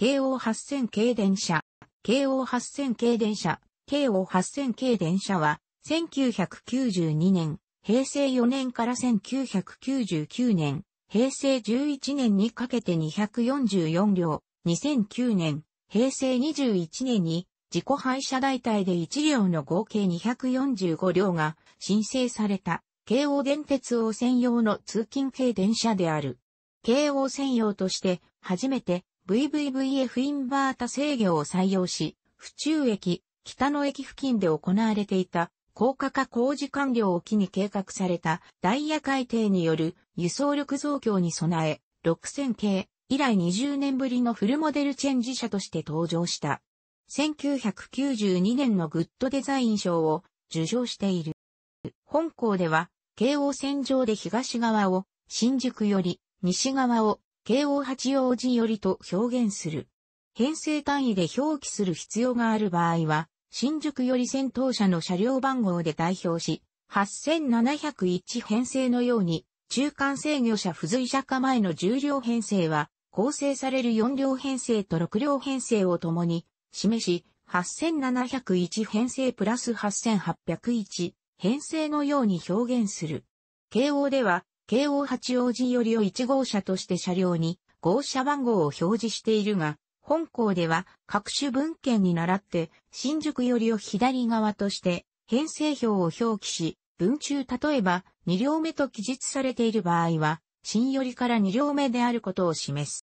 京王8000系電車。京王8000系電車。京王8000系電車は、1992年、平成4年から1999年、平成11年にかけて244両、2009年、平成21年に自己廃車代替で1両の合計245両が申請された、京王電鉄王専用の通勤系電車である。京王専用として初めて VVVF インバータ制御を採用し、府中駅、北野駅付近で行われていた高架化工事完了を機に計画されたダイヤ改定による輸送力増強に備え、6000系以来20年ぶりのフルモデルチェンジ車として登場した。1992年のグッドデザイン賞を受賞している。本校では、京王線上で東側を、新宿より西側を、京王八王子よりと表現する。編成単位で表記する必要がある場合は、新宿より先頭車の車両番号で代表し、8701編成のように、中間制御車付随車化前の重量編成は、構成される4両編成と6両編成を共に、示し、8701編成プラス8801編成のように表現する。慶応では、京王八王子よりを1号車として車両に号車番号を表示しているが、本校では各種文献に倣って新宿よりを左側として編成表を表記し、文中例えば2両目と記述されている場合は、新よりから2両目であることを示す。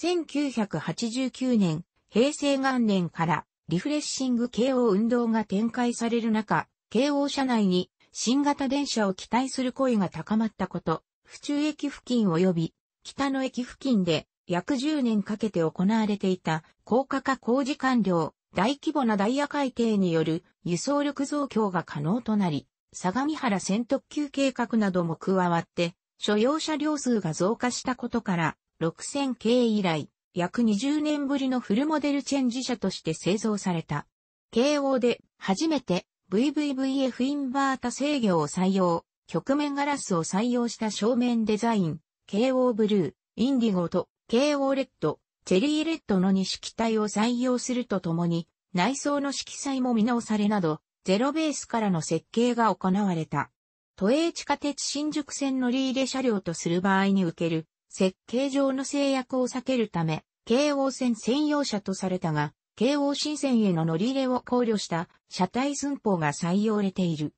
1989年、平成元年からリフレッシング京王運動が展開される中、京王社内に新型電車を期待する声が高まったこと、府中駅付近及び北の駅付近で約10年かけて行われていた高架化工事完了、大規模なダイヤ改定による輸送力増強が可能となり、相模原線特急計画なども加わって、所要車両数が増加したことから、6000系以来、約20年ぶりのフルモデルチェンジ車として製造された。慶応で初めて VVVF インバータ制御を採用、曲面ガラスを採用した正面デザイン、KO ブルー、インディゴと KO レッド、チェリーレッドの2色体を採用するとともに、内装の色彩も見直されなど、ゼロベースからの設計が行われた。都営地下鉄新宿線乗り入れ車両とする場合に受ける設計上の制約を避けるため、京王線専用車とされたが、京王新線への乗り入れを考慮した車体寸法が採用れている。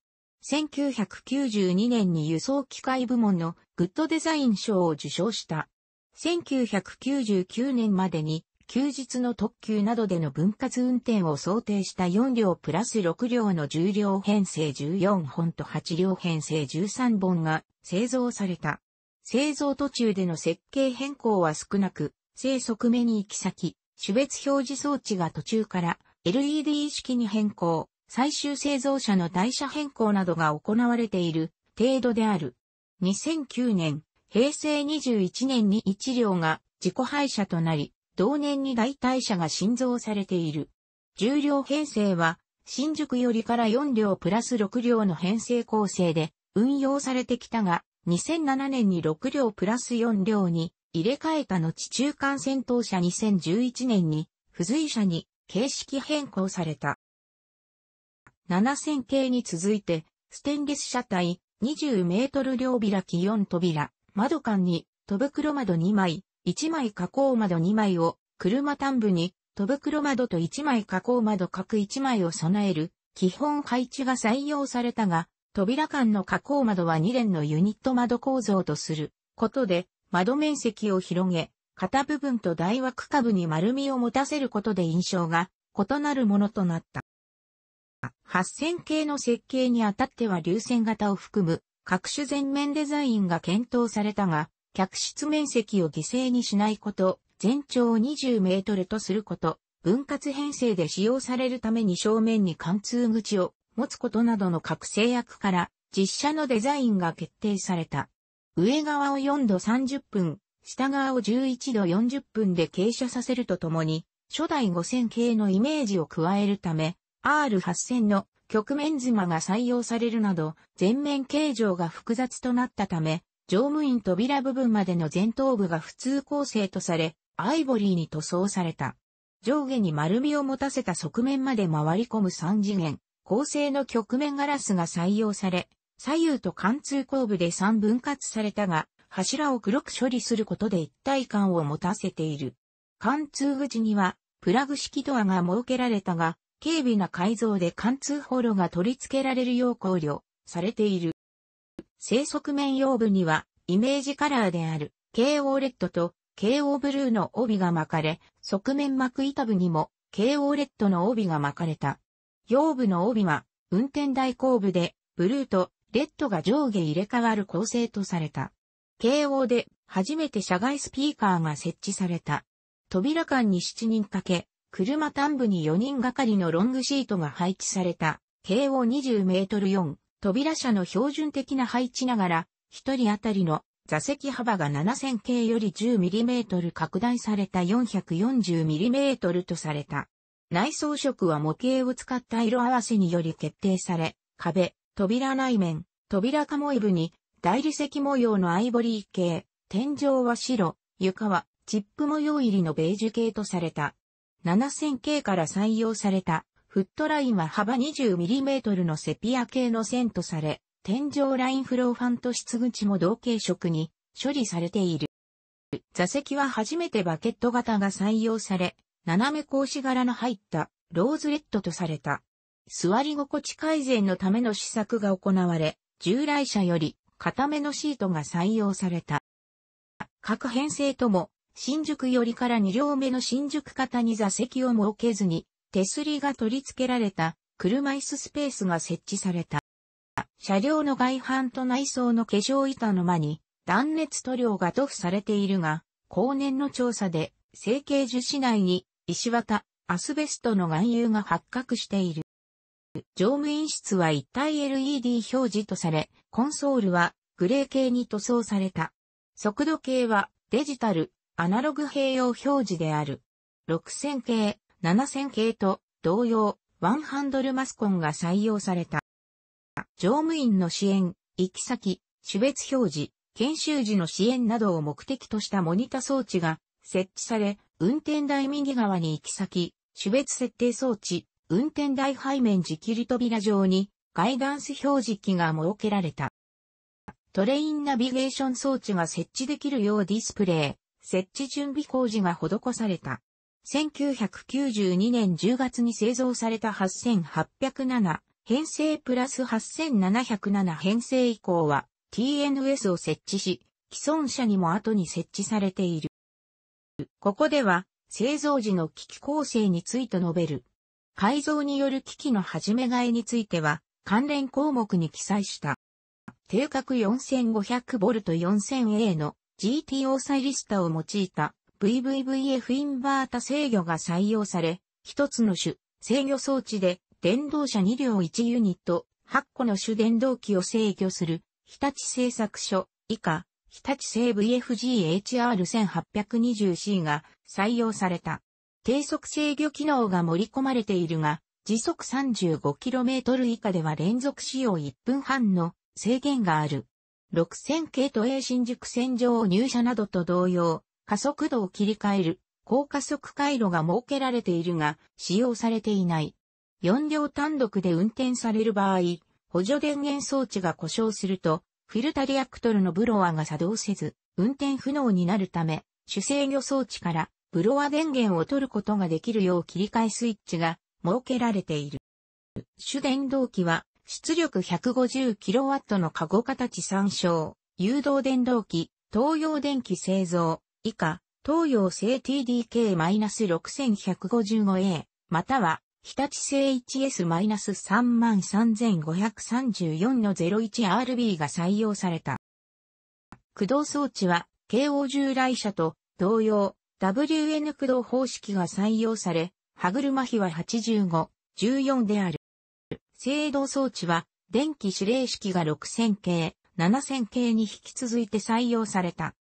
1992年に輸送機械部門のグッドデザイン賞を受賞した。1999年までに休日の特急などでの分割運転を想定した4両プラス6両の10両編成14本と8両編成13本が製造された。製造途中での設計変更は少なく、正側目に行き先、種別表示装置が途中から LED 式に変更、最終製造者の台車変更などが行われている程度である。2009年、平成21年に1両が自己廃車となり、同年に代替車が新造されている。重量編成は、新宿よりから4両プラス6両の編成構成で運用されてきたが、2007年に6両プラス4両に入れ替えた後中間戦闘車2011年に、付随車に形式変更された。7000系に続いて、ステンレス車体、20メートル両開き4扉、窓間に、戸袋窓2枚、1枚加工窓2枚を、車端部に、戸袋窓と1枚加工窓各1枚を備える、基本配置が採用されたが、扉間の加工窓は2連のユニット窓構造とすることで、窓面積を広げ、片部分と大枠下部に丸みを持たせることで印象が異なるものとなった。8000系の設計にあたっては流線型を含む各種全面デザインが検討されたが、客室面積を犠牲にしないこと、全長20メートルとすること、分割編成で使用されるために正面に貫通口を持つことなどの各制約から実写のデザインが決定された。上側を4度30分、下側を11度40分で傾斜させるとともに、初代5000系のイメージを加えるため、R8000 の曲面妻が採用されるなど、全面形状が複雑となったため、乗務員扉部分までの前頭部が普通構成とされ、アイボリーに塗装された。上下に丸みを持たせた側面まで回り込む3次元、構成の曲面ガラスが採用され、左右と貫通後部で3分割されたが、柱を黒く処理することで一体感を持たせている。貫通口には、プラグ式ドアが設けられたが、軽微な改造で貫通ホロが取り付けられるよう考慮されている。正側面用部には、イメージカラーである、KO レッドと KO ブルーの帯が巻かれ、側面膜板部にも KO レッドの帯が巻かれた。用部の帯は、運転台後部で、ブルーとレッドが上下入れ替わる構成とされた。慶応で初めて車外スピーカーが設置された。扉間に7人掛け、車端部に4人がかりのロングシートが配置された。慶応20メートル4、扉車の標準的な配置ながら、1人当たりの座席幅が7 0 0 0系より 10mm 拡大された 440mm とされた。内装色は模型を使った色合わせにより決定され、壁、扉内面、扉カモイ部に、大理石模様のアイボリー系、天井は白、床はチップ模様入りのベージュ系とされた。7000系から採用された、フットラインは幅 20mm のセピア系の線とされ、天井ラインフローファンと室口も同系色に処理されている。座席は初めてバケット型が採用され、斜め格子柄の入ったローズレッドとされた。座り心地改善のための施策が行われ、従来車より固めのシートが採用された。各編成とも、新宿寄りから2両目の新宿型に座席を設けずに、手すりが取り付けられた車椅子スペースが設置された。車両の外板と内装の化粧板の間に断熱塗料が塗布されているが、後年の調査で成形樹脂内に石綿、アスベストの含有が発覚している。乗務員室は一体 LED 表示とされ、コンソールはグレー系に塗装された。速度計はデジタル、アナログ併用表示である。6000系、7000系と同様、ワンハンドルマスコンが採用された。乗務員の支援、行き先、種別表示、研修時の支援などを目的としたモニタ装置が設置され、運転台右側に行き先、種別設定装置、運転台背面時切り扉上にガイダンス表示器が設けられた。トレインナビゲーション装置が設置できるようディスプレイ、設置準備工事が施された。1992年10月に製造された8807編成プラス8707編成以降は TNS を設置し、既存車にも後に設置されている。ここでは製造時の機器構成について述べる。改造による機器の始め替えについては、関連項目に記載した。定格 4500V4000A の GTO サイリスタを用いた VVVF インバータ制御が採用され、一つの種、制御装置で電動車2両1ユニット、8個の種電動機を制御する、日立製作所以下、日立製 VFGHR1820C が採用された。低速制御機能が盛り込まれているが、時速 35km 以下では連続使用1分半の制限がある。6000系都営新宿線上入車などと同様、加速度を切り替える高加速回路が設けられているが、使用されていない。4両単独で運転される場合、補助電源装置が故障すると、フィルタリアクトルのブロワが作動せず、運転不能になるため、主制御装置からフロア電源を取ることができるよう切り替えスイッチが設けられている。主電動機は出力 150kW の加護形参照、誘導電動機、東洋電気製造、以下、東洋製 TDK-6155A、または、日立製 h s 3 3 5 3 4の 01RB が採用された。駆動装置は、KO 従来車と同様、WN 駆動方式が採用され、歯車比は85、14である。制動装置は、電気指令式が6000系、7000系に引き続いて採用された。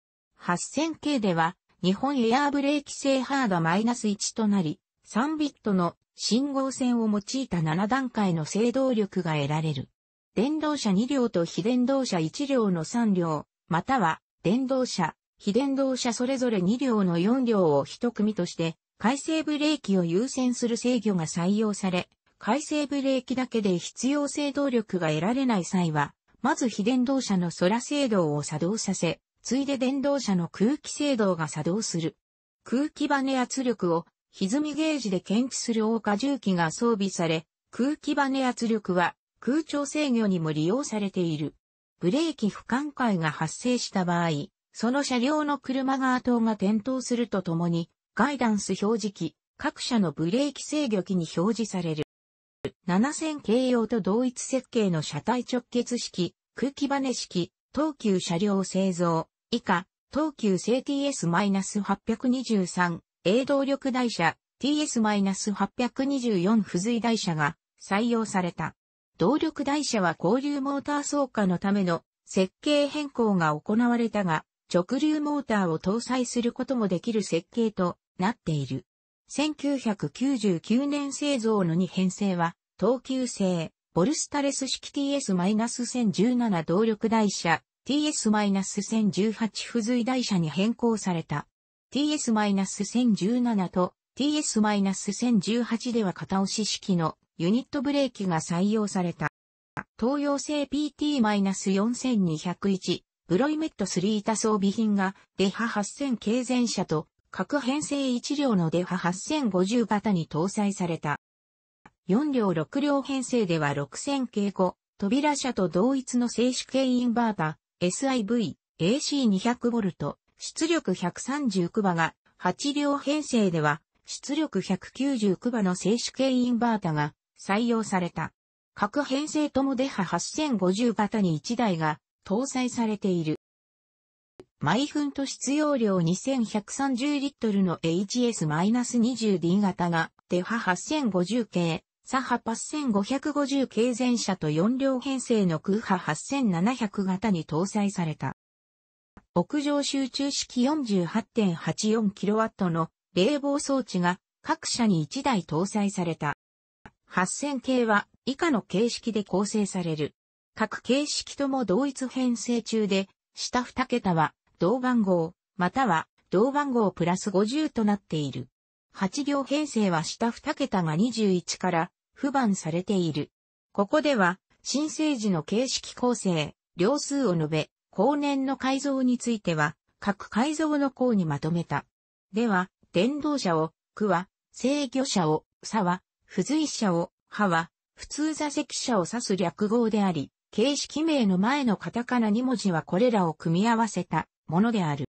8000系では、日本エアーブレーキ製ハード -1 となり、3ビットの信号線を用いた7段階の制動力が得られる。電動車2両と非電動車1両の3両、または電動車非電動車それぞれ2両の4両を1組として、回生ブレーキを優先する制御が採用され、回生ブレーキだけで必要制動力が得られない際は、まず非電動車の空制動を作動させ、ついで電動車の空気制動が作動する。空気バネ圧力を歪みゲージで検知する大荷重機が装備され、空気バネ圧力は空調制御にも利用されている。ブレーキ不寛解が発生した場合、その車両の車側灯が点灯するとともに、ガイダンス表示器、各社のブレーキ制御器に表示される。7000系用と同一設計の車体直結式、空気バネ式、東急車両製造、以下、東急製 TS-823、A 動力台車、TS-824 付随台車が採用された。動力台車は交流モーター走火のための設計変更が行われたが、直流モーターを搭載することもできる設計となっている。1999年製造の2編成は、等級製、ボルスタレス式 TS-1017 動力台車、TS-1018 付随台車に変更された。TS-1017 と TS-1018 では片押し式のユニットブレーキが採用された。東洋製 PT-4201 ブロイメット3多装備品が、デハ8000軽前車と、各編成1両のデハ8050型に搭載された。4両6両編成では6000系後、扉車と同一の静止系インバータ、SIV、AC200V、出力139馬が、8両編成では、出力199馬の静止系インバータが採用された。各編成ともデハ8050型に1台が、搭載されている。毎分と必要量2130リットルの HS-20D 型が、デハ8050系、サハ8550系全車と4両編成の空波8700型に搭載された。屋上集中式 48.84kW の冷房装置が各社に1台搭載された。8000系は以下の形式で構成される。各形式とも同一編成中で、下2桁は同番号、または同番号プラス50となっている。8行編成は下2桁が21から不番されている。ここでは、新生児の形式構成、両数を述べ、後年の改造については、各改造の項にまとめた。では、伝道者を、区は、制御者を、差は、付随者を、派は、普通座席者を指す略号であり、形式名の前のカタカナ2文字はこれらを組み合わせたものである。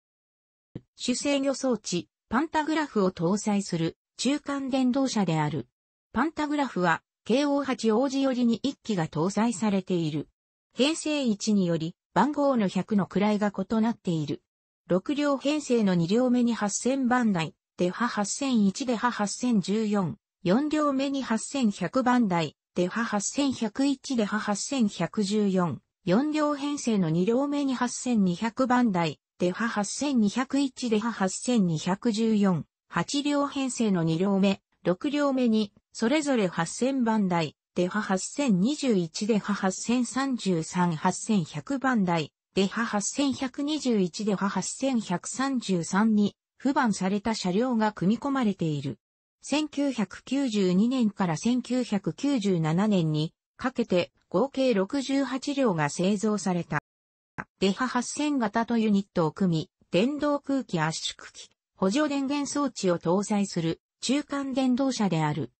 主制御装置、パンタグラフを搭載する中間電動車である。パンタグラフは、KO8 王子よりに1機が搭載されている。編成1により、番号の100の位が異なっている。6両編成の2両目に8000番台、デハ8001デハ8014、4両目に8100番台、で波8101で波8114、4両編成の2両目に8200番台、で波8201で波8214、8両編成の2両目、6両目に、それぞれ8000番台、で波8021で波8033、8100番台、で波8121で波8133に、不番された車両が組み込まれている。1992年から1997年にかけて合計68両が製造された。デハ8000型とユニットを組み、電動空気圧縮機、補助電源装置を搭載する中間電動車である。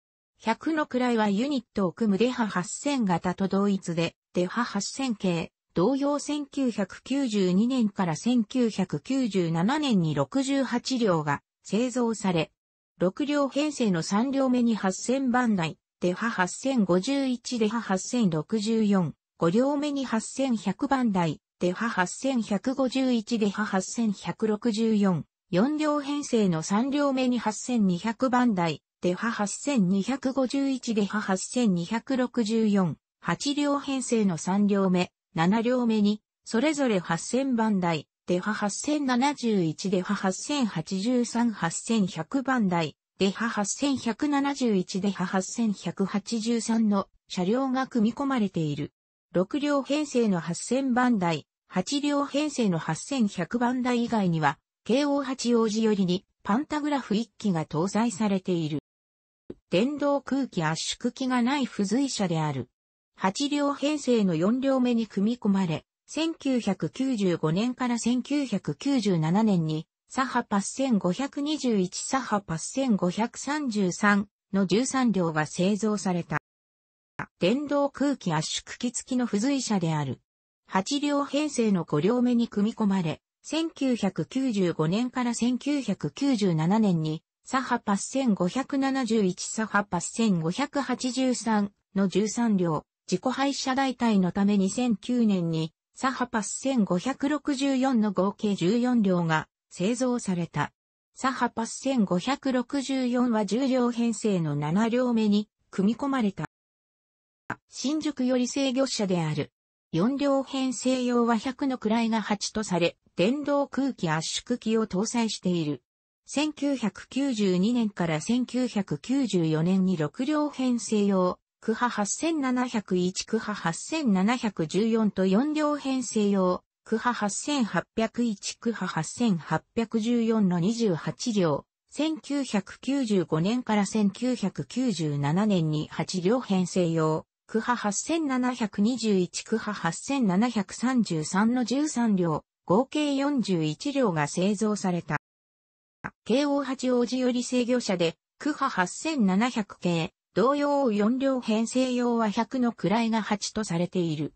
100の位はユニットを組むデハ8000型と同一で、デハ8000系、同様1992年から1997年に68両が製造され、6両編成の3両目に8000番台、デハ8051デハ8064、5両目に8100番台、デハ8151デハ8164、4両編成の3両目に8200番台、デハ8251デハ8264、8両編成の3両目、7両目に、それぞれ8000番台、デハ8071デハ8083 8100番台、デハ8171デハ8183の車両が組み込まれている。6両編成の8000番台、8両編成の8100番台以外には、京王八王子寄りにパンタグラフ1機が搭載されている。電動空気圧縮機がない付随車である。8両編成の4両目に組み込まれ、1995年から1997年に、サハパス1521サハパス1533の13両が製造された。電動空気圧縮機付きの付随車である。8両編成の5両目に組み込まれ、1995年から1997年に、サハパス1571サハパス1583の13両、自己廃車代替のため2009年にサハパス1564の合計14両が製造された。サハパス1564は10両編成の7両目に組み込まれた。新宿より制御車である。4両編成用は100の位が8とされ、電動空気圧縮機を搭載している。1992年から1994年に6両編成用、区波8701区波8714と4両編成用、区波8801区波8814の28両、1995年から1997年に8両編成用、区波8721区波8733の13両、合計41両が製造された。京王八王子より制御車で、区波8700系、同様4両編成用は100の位が8とされている。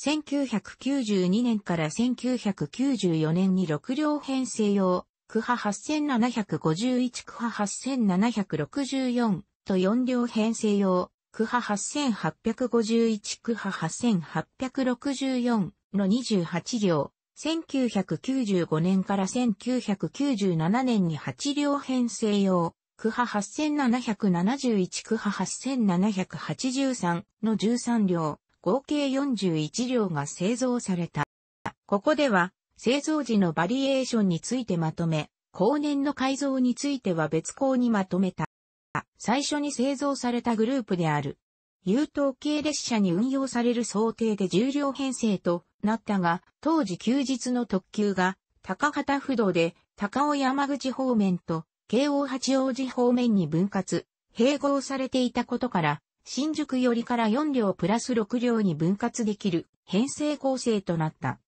1992年から1994年に6両編成用、区波8751区波8764と4両編成用、区波8851区波8864の28両、1995年から1997年に8両編成用、区派8771区派8783の13両、合計41両が製造された。ここでは、製造時のバリエーションについてまとめ、後年の改造については別項にまとめた。最初に製造されたグループである。優等系列車に運用される想定で重量編成となったが、当時休日の特急が高畑不動で高尾山口方面と京王八王子方面に分割、併合されていたことから、新宿よりから4両プラス6両に分割できる編成構成となった。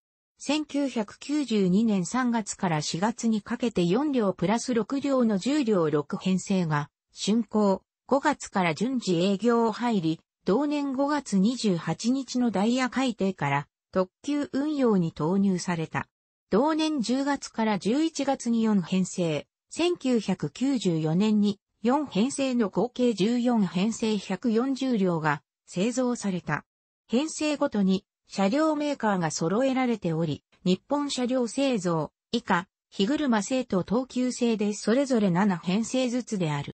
1992年3月から4月にかけて4両プラス6両の10両6編成が、竣工、5月から順次営業を入り、同年5月28日のダイヤ改定から特急運用に投入された。同年10月から11月に4編成、1994年に4編成の合計14編成140両が製造された。編成ごとに車両メーカーが揃えられており、日本車両製造、以下、日車製と等級製でそれぞれ7編成ずつである。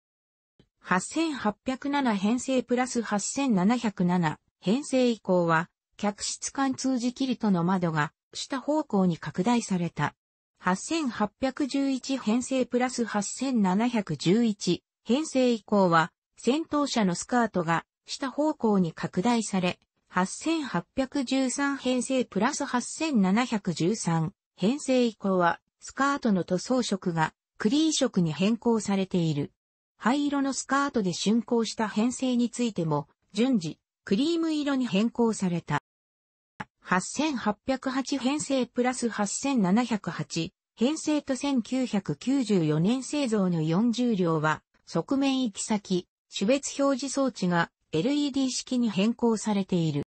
8807編成プラス8707編成以降は、客室間通じ切りとの窓が下方向に拡大された。8811編成プラス8711編成以降は、戦闘車のスカートが下方向に拡大され、8813編成プラス8713編成以降は、スカートの塗装色がクリー色に変更されている。灰色のスカートで竣工した編成についても、順次、クリーム色に変更された。8808編成プラス8708編成と1994年製造の40両は側面行き先、種別表示装置が LED 式に変更されている。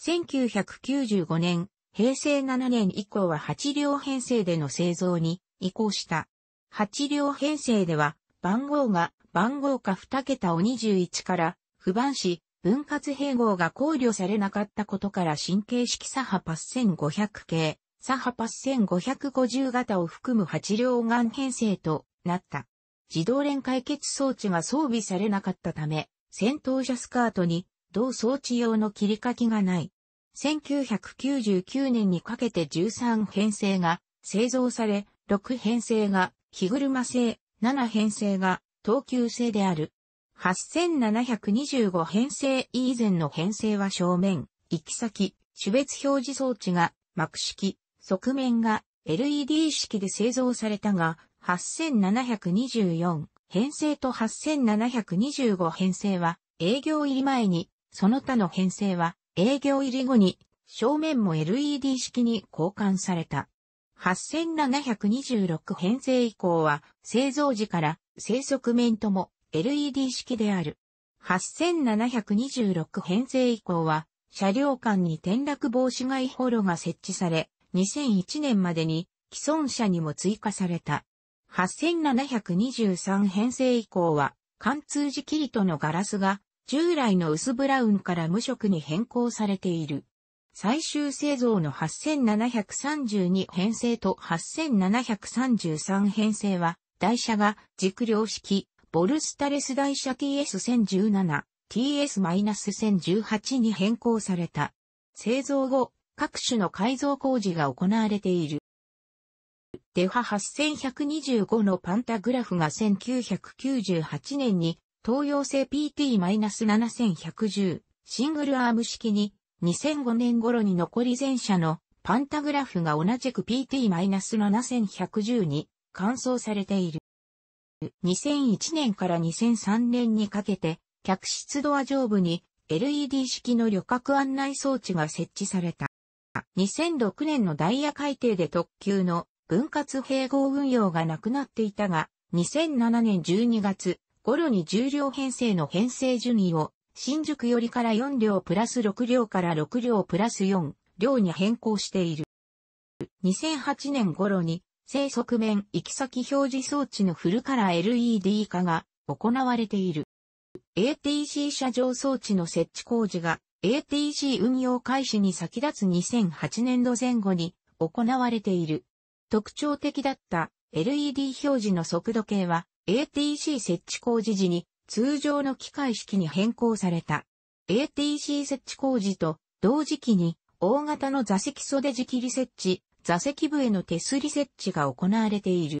1995年、平成7年以降は8両編成での製造に移行した。8両編成では番号が番号か2桁を21から不番し分割併合が考慮されなかったことから神経式サハパス1500系、サハパス1550型を含む8両眼編成となった。自動連解決装置が装備されなかったため、戦闘車スカートに同装置用の切り欠きがない。1999年にかけて13編成が製造され、6編成が日車製、7編成が等級製である。8725編成以前の編成は正面、行き先、種別表示装置が幕式、側面が LED 式で製造されたが、8724編成と8725編成は営業入り前に、その他の編成は営業入り後に正面も LED 式に交換された。8726編成以降は製造時から生側面とも LED 式である。8726編成以降は、車両間に転落防止外ホロが設置され、2001年までに既存車にも追加された。8723編成以降は、貫通時キリトのガラスが従来の薄ブラウンから無色に変更されている。最終製造の8732編成と8733編成は、台車が軸量式、ボルスタレス台車 TS1017、TS-1018 に変更された。製造後、各種の改造工事が行われている。デファ8125のパンタグラフが1998年に東洋製 PT-7110 シングルアーム式に2005年頃に残り全車のパンタグラフが同じく PT-7110 に乾燥されている。2001年から2003年にかけて、客室ドア上部に LED 式の旅客案内装置が設置された。2006年のダイヤ改定で特急の分割併合運用がなくなっていたが、2007年12月頃に重量編成の編成順位を新宿よりから4両プラス6両から6両プラス4両に変更している。2008年頃に正側面行き先表示装置のフルカラー LED 化が行われている。ATC 車上装置の設置工事が ATC 運用開始に先立つ2008年度前後に行われている。特徴的だった LED 表示の速度計は ATC 設置工事時に通常の機械式に変更された。ATC 設置工事と同時期に大型の座席袖仕切り設置座席部への手すり設置が行われている。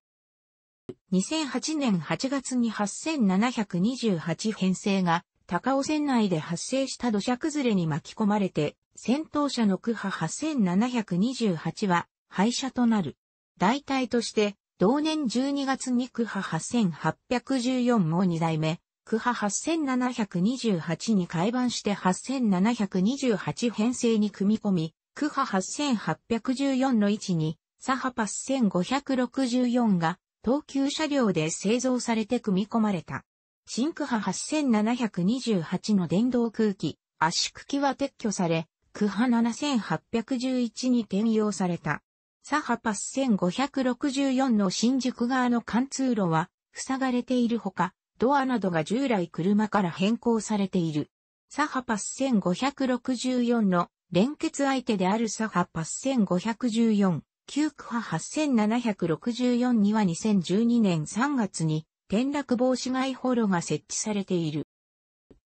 2008年8月に8728編成が高尾線内で発生した土砂崩れに巻き込まれて、戦闘車の区派8728は廃車となる。代替として、同年12月に区派8814も2代目、区派8728に改版して8728編成に組み込み、クハ8814の位置に、サハパス1564が、東急車両で製造されて組み込まれた。新クハ8728の電動空気、圧縮機は撤去され、クハ7811に転用された。サハパス1564の新宿側の貫通路は、塞がれているほか、ドアなどが従来車から変更されている。サハパス1564の連結相手である左派8514、旧区派8764には2012年3月に転落防止外ホロが設置されている。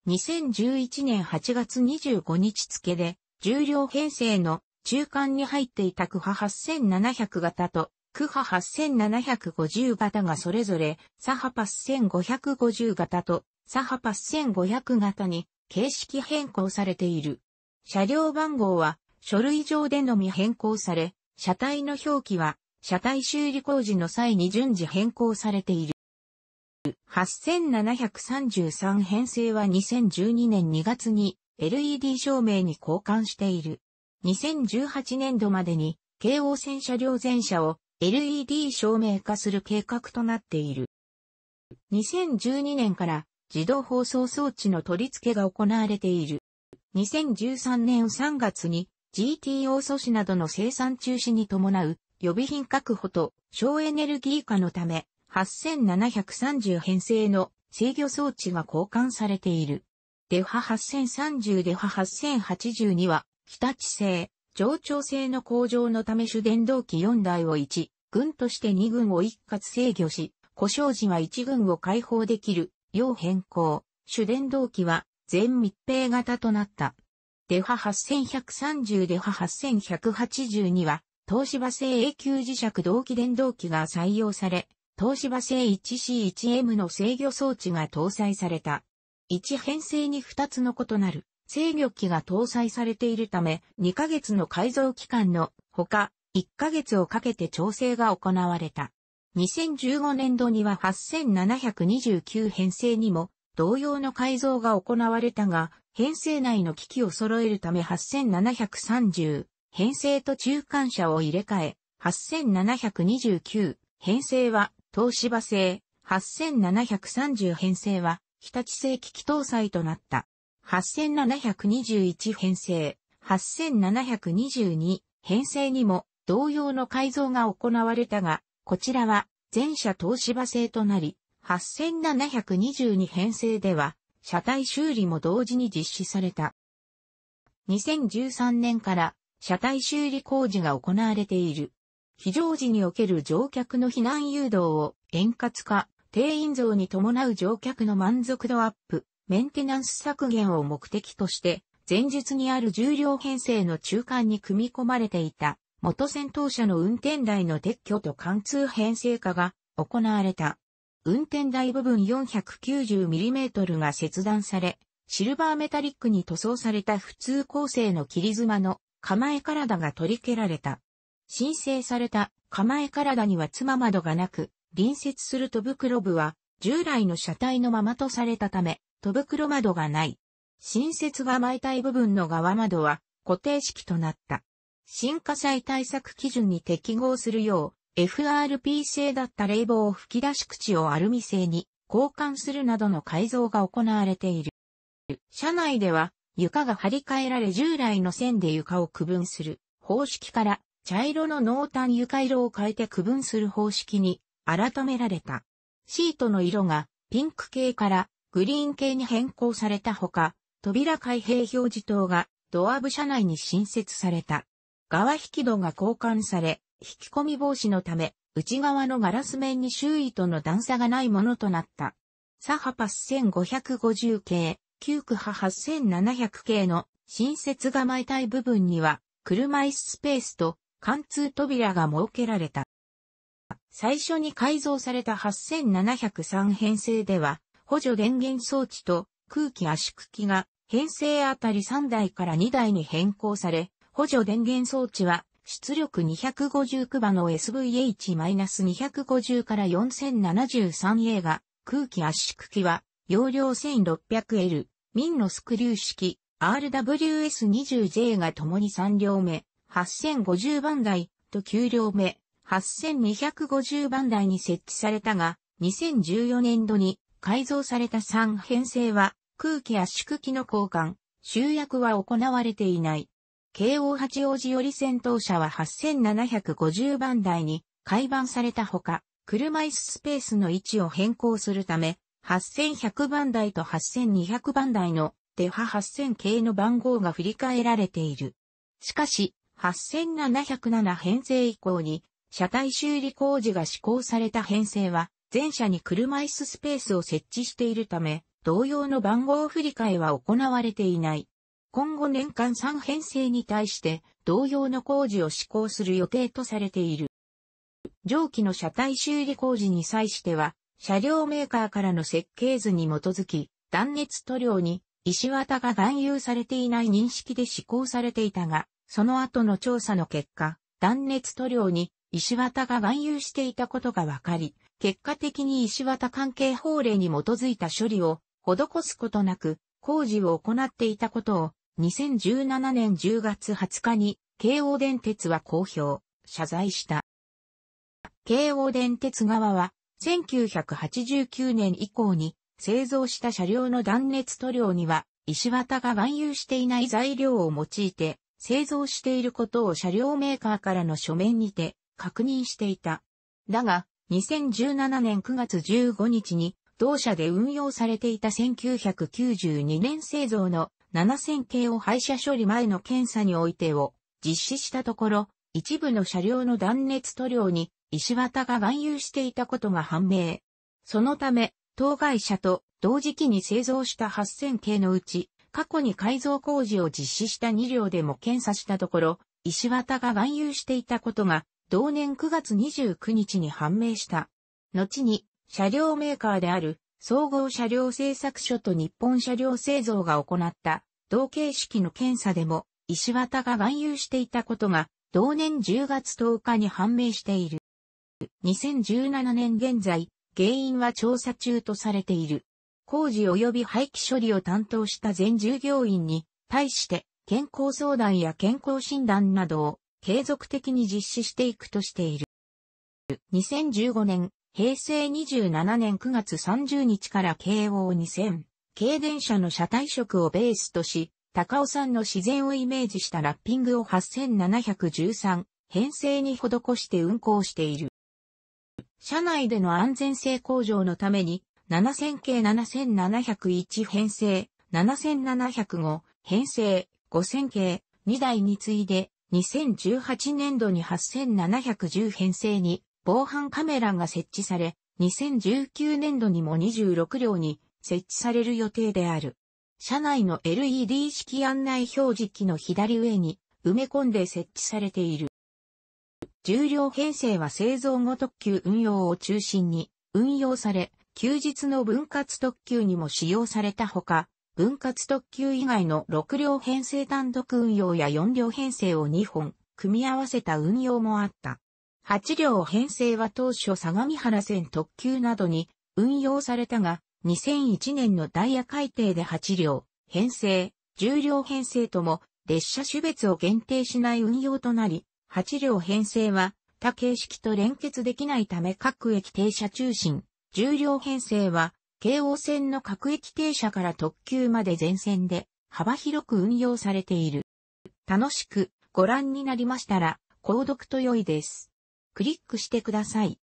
2011年8月25日付で、重量編成の中間に入っていた区派8700型と、区派8750型がそれぞれ、左派パス1550型と、左派パス1500型に形式変更されている。車両番号は書類上でのみ変更され、車体の表記は車体修理工事の際に順次変更されている。8733編成は2012年2月に LED 照明に交換している。2018年度までに京王線車両全車を LED 照明化する計画となっている。2012年から自動放送装置の取り付けが行われている。2013年3月に GTO 素子などの生産中止に伴う予備品確保と省エネルギー化のため8730編成の制御装置が交換されている。デファ8030デファ8 0 8には日立製、上長製の工場のため主電動機4台を1、軍として2軍を一括制御し、故障時は1軍を解放できる、要変更。主電動機は全密閉型となった。デハ8130デハ8 1 8には、東芝製永久磁石同期電動機が採用され、東芝製 1C1M の制御装置が搭載された。1編成に2つの異なる制御機が搭載されているため、2ヶ月の改造期間のほか、1ヶ月をかけて調整が行われた。2015年度には8729編成にも同様の改造が行われたが、編成内の機器を揃えるため8730、編成と中間車を入れ替え、8729、編成は東芝製、8730編成は日立製機器搭載となった。8721編成、8722編成にも同様の改造が行われたが、こちらは全社東芝製となり、8722編成では、車体修理も同時に実施された。2013年から車体修理工事が行われている。非常時における乗客の避難誘導を円滑化、定員増に伴う乗客の満足度アップ、メンテナンス削減を目的として、前述にある重量編成の中間に組み込まれていた元戦闘車の運転台の撤去と貫通編成化が行われた。運転台部分 490mm が切断され、シルバーメタリックに塗装された普通構成の切り妻の構え体が取り蹴られた。申請された構え体には妻窓がなく、隣接する戸袋部は従来の車体のままとされたため、戸袋窓がない。新設が埋体部分の側窓は固定式となった。新火災対策基準に適合するよう、FRP 製だった冷房吹き出し口をアルミ製に交換するなどの改造が行われている。車内では床が張り替えられ従来の線で床を区分する方式から茶色の濃淡床色を変えて区分する方式に改められた。シートの色がピンク系からグリーン系に変更されたほか、扉開閉表示灯がドア部車内に新設された。側引き戸が交換され、引き込み防止のため、内側のガラス面に周囲との段差がないものとなった。サハパス1550系、旧区波8700系の新設構えい部分には、車椅子スペースと貫通扉が設けられた。最初に改造された8703編成では、補助電源装置と空気圧縮機が編成あたり3台から2台に変更され、補助電源装置は出力250クバの SVH-250 から 4073A が、空気圧縮機は、容量 1600L、ンのスクリュー式、RWS20J が共に3両目、8050番台と9両目、8250番台に設置されたが、2014年度に改造された3編成は空気圧縮機の交換、集約は行われていない。京王八王子より先頭車は8750番台に改版されたほか、車椅子スペースの位置を変更するため、8100番台と8200番台のデハ8000系の番号が振り替えられている。しかし、8707編成以降に、車体修理工事が施行された編成は、全車に車椅子スペースを設置しているため、同様の番号振り替えは行われていない。今後年間3編成に対して同様の工事を施行する予定とされている。上記の車体修理工事に際しては、車両メーカーからの設計図に基づき、断熱塗料に石綿が含有されていない認識で施行されていたが、その後の調査の結果、断熱塗料に石綿が含有していたことが分かり、結果的に石綿関係法令に基づいた処理を施すことなく工事を行っていたことを2017年10月20日に、京王電鉄は公表、謝罪した。京王電鉄側は、1989年以降に製造した車両の断熱塗料には、石綿が含有していない材料を用いて、製造していることを車両メーカーからの書面にて確認していた。だが、2017年9月15日に、同社で運用されていた1992年製造の7000系を廃車処理前の検査においてを実施したところ、一部の車両の断熱塗料に石綿が含有していたことが判明。そのため、当該社と同時期に製造した8000系のうち、過去に改造工事を実施した2両でも検査したところ、石綿が含有していたことが、同年9月29日に判明した。後に、車両メーカーである、総合車両製作所と日本車両製造が行った、同形式の検査でも、石綿が含有していたことが、同年10月10日に判明している。2017年現在、原因は調査中とされている。工事及び廃棄処理を担当した全従業員に対して健康相談や健康診断などを継続的に実施していくとしている。2015年、平成27年9月30日から慶応2000。軽電車の車体色をベースとし、高尾山の自然をイメージしたラッピングを8713編成に施して運行している。車内での安全性向上のために、7000系7701編成、7705編成、5000系2台に次いで、2018年度に8710編成に防犯カメラが設置され、2019年度にも26両に設置される予定である。車内の LED 式案内表示機の左上に埋め込んで設置されている。重量編成は製造後特急運用を中心に運用され、休日の分割特急にも使用されたほか、分割特急以外の6両編成単独運用や4両編成を2本組み合わせた運用もあった。8両編成は当初相模原線特急などに運用されたが、2001年のダイヤ改定で8両、編成、10両編成とも列車種別を限定しない運用となり、8両編成は他形式と連結できないため各駅停車中心、10両編成は京王線の各駅停車から特急まで全線で幅広く運用されている。楽しくご覧になりましたら、購読と良いです。クリックしてください。